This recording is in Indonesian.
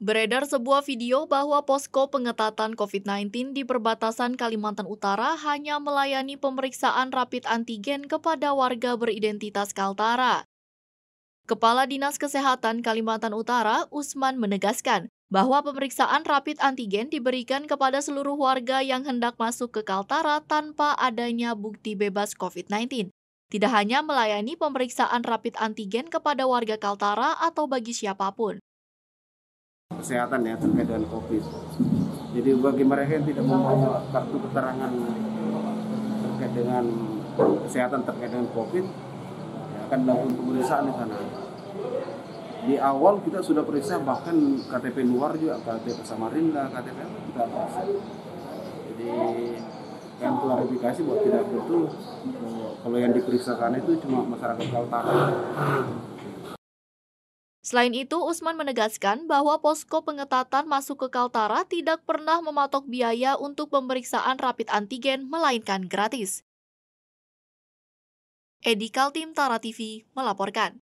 Beredar sebuah video bahwa posko pengetatan COVID-19 di perbatasan Kalimantan Utara hanya melayani pemeriksaan rapid antigen kepada warga beridentitas Kaltara. Kepala Dinas Kesehatan Kalimantan Utara, Usman, menegaskan bahwa pemeriksaan rapid antigen diberikan kepada seluruh warga yang hendak masuk ke Kaltara tanpa adanya bukti bebas COVID-19. Tidak hanya melayani pemeriksaan rapid antigen kepada warga Kaltara atau bagi siapapun kesehatan ya terkait dengan COVID. Jadi bagi mereka yang tidak membawa kartu keterangan terkait dengan kesehatan terkait dengan COVID, ya akan dilakukan pemeriksaan di sana. Di awal kita sudah periksa bahkan KTP luar juga, KTP Samarinda, KTP kita periksa. Jadi yang klarifikasi buat tidak betul kalau yang diperiksakan itu cuma masyarakat Kaltara Selain itu, Usman menegaskan bahwa posko pengetatan masuk ke Kaltara tidak pernah mematok biaya untuk pemeriksaan rapid antigen melainkan gratis. Edi Kaltim Tara TV melaporkan.